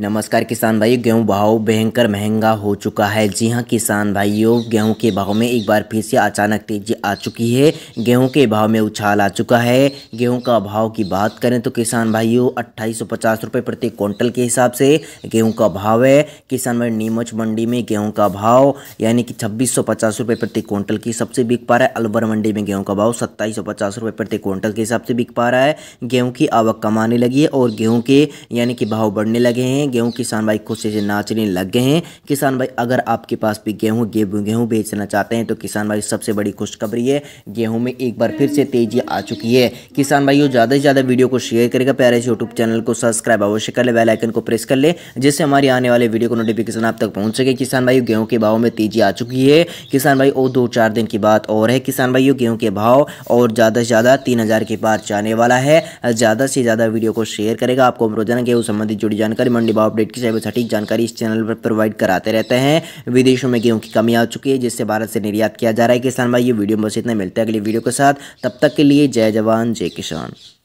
नमस्कार किसान भाई गेहूं भाव भयंकर महंगा हो चुका है जी हां किसान भाइयों गेहूं के भाव में एक बार फिर से अचानक तेजी आ चुकी है गेहूं के भाव में उछाल आ चुका है गेहूं का भाव की बात करें तो किसान भाइयों अट्ठाईस रुपए प्रति क्विंटल के हिसाब से गेहूं का भाव है किसान भाई नीमच मंडी में गेहूँ का भाव यानी कि छब्बीस रुपए प्रति क्विंटल की सबसे बिक पा रहा है अलवर मंडी में गेहूँ का भाव सत्ताईस रुपए प्रति क्विंटल के हिसाब से बिक पा रहा है गेहूँ की आवक कमाने लगी है और गेहूँ के यानी कि भाव बढ़ने लगे हैं हैं गेहूँ किसान भाई खुशी से नाचने लग गए हैं किसान भाई अगर आपके पास भी गेहूँ गेहूँ बेचना चाहते हैं तो किसान भाई सबसे बड़ी खुशखबरी है गेहूँ में एक बार फिर से तेजी आ चुकी है किसान भाइयों ज़्यादा से ज़्यादा वीडियो को शेयर करेगा प्यारे से यूट्यूब चैनल को सब्सक्राइब अवश्य कर ले बेलाइकन को प्रेस कर ले जिससे हमारी आने वाले वीडियो को नोटिफिकेशन आप तक पहुँच सके किसान भाई गेहूँ के भाव में तेजी आ चुकी है किसान भाई और दो चार दिन की बात और है किसान भाइयों गेहूँ के भाव और ज़्यादा से ज़्यादा तीन के पार जाने वाला है ज़्यादा से ज़्यादा वीडियो को शेयर करेगा आपको रोजाना गेहूँ संबंधित जुड़ी जानकारी मंडी सेवा अपडेट की सभी सटीक जानकारी इस चैनल पर प्रोवाइड कराते रहते हैं विदेशों में गेहूँ की कमी आ चुकी है जिससे भारत से निर्यात किया जा रहा है किसान भाई ये वीडियो बस इतना मिलते हैं अगली वीडियो के साथ तब तक के लिए जय जवान जय किसान